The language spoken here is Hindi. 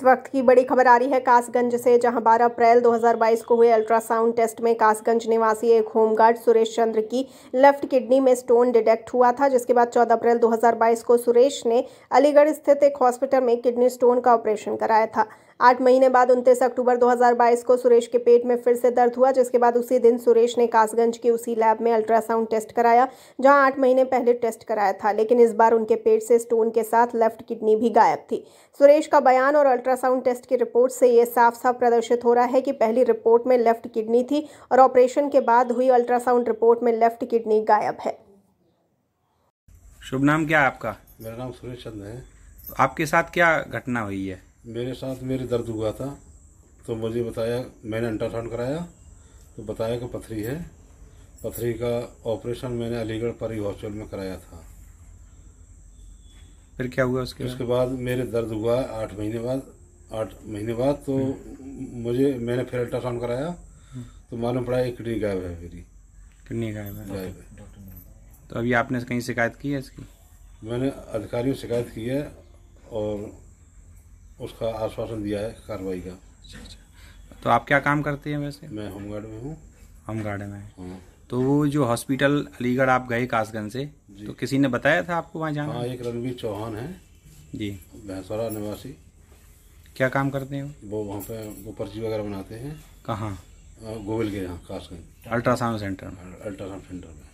इस वक्त की बड़ी खबर आ रही है कासगंज से जहां 12 अप्रैल 2022 को हुए अल्ट्रासाउंड टेस्ट में कासगंज निवासी एक होमगार्ड सुरेश चंद्र की लेफ्ट किडनी में स्टोन डिटेक्ट हुआ था जिसके बाद 14 अप्रैल 2022 को सुरेश ने अलीगढ़ स्थित एक हॉस्पिटल में किडनी स्टोन का ऑपरेशन कराया था आठ महीने बाद उनतीस अक्टूबर 2022 को सुरेश के पेट में फिर से दर्द हुआ जिसके बाद उसी दिन सुरेश ने कासगंज के उसी लैब में अल्ट्रासाउंड टेस्ट कराया जहां आठ महीने पहले टेस्ट कराया था लेकिन इस बार उनके पेट से स्टोन के साथ लेफ्ट किडनी भी गायब थी सुरेश का बयान और अल्ट्रासाउंड टेस्ट की रिपोर्ट से ये साफ साफ प्रदर्शित हो रहा है कि पहली रिपोर्ट में लेफ्ट किडनी थी और ऑपरेशन के बाद हुई अल्ट्रासाउंड रिपोर्ट में लेफ्ट किडनी गायब है शुभ नाम क्या आपका मेरा नाम सुरेश चंद्र है आपके साथ क्या घटना हुई है मेरे साथ मेरे दर्द हुआ था तो मुझे बताया मैंने अल्ट्रासाउंड कराया तो बताया कि पथरी है पथरी का ऑपरेशन मैंने अलीगढ़ परी हॉस्पिटल में कराया था फिर क्या हुआ उसके उसके बाद मेरे दर्द हुआ आठ महीने बाद आठ महीने बाद तो हम्म। मुझे मैंने फिर अल्ट्रासाउंड कराया हम्म। तो मालूम पड़ा एक किडनी गायब है मेरी किडनी गायब है गायब है तो अभी आपने कहीं शिकायत की है इसकी मैंने अधिकारियों शिकायत की है और उसका आश्वासन दिया है कार्रवाई का अच्छा, अच्छा। तो आप क्या काम करते हैं वैसे मैं होमगार्ड में हूँ होमगार्ड में हाँ। तो वो जो हॉस्पिटल अलीगढ़ आप गए कासगंज से तो किसी ने बताया था आपको वहाँ जाना हाँ एक रणवीर चौहान है जी भैंसौरा निवासी क्या काम करते हैं वो वहाँ पे वो पर्ची वगैरह बनाते हैं कहाँ गोविल के यहाँ कासगंज अल्ट्रासाउंड सेंटर में अल्ट्रासाउंड सेंटर में